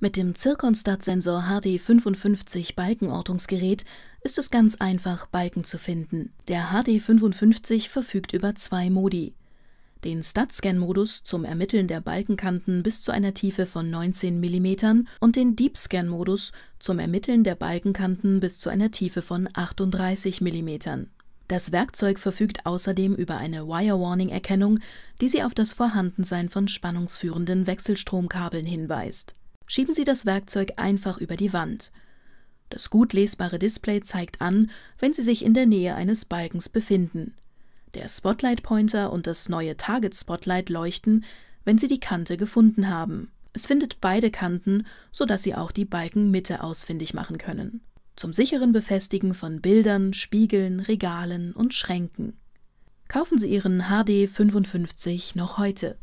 Mit dem Zirkonstat-Sensor HD55 Balkenortungsgerät ist es ganz einfach, Balken zu finden. Der HD55 verfügt über zwei Modi. Den Stat-Scan-Modus zum Ermitteln der Balkenkanten bis zu einer Tiefe von 19 mm und den Deep-Scan-Modus zum Ermitteln der Balkenkanten bis zu einer Tiefe von 38 mm. Das Werkzeug verfügt außerdem über eine Wire-Warning-Erkennung, die sie auf das Vorhandensein von spannungsführenden Wechselstromkabeln hinweist schieben Sie das Werkzeug einfach über die Wand. Das gut lesbare Display zeigt an, wenn Sie sich in der Nähe eines Balkens befinden. Der Spotlight Pointer und das neue Target Spotlight leuchten, wenn Sie die Kante gefunden haben. Es findet beide Kanten, sodass Sie auch die Balkenmitte ausfindig machen können. Zum sicheren Befestigen von Bildern, Spiegeln, Regalen und Schränken. Kaufen Sie Ihren HD 55 noch heute.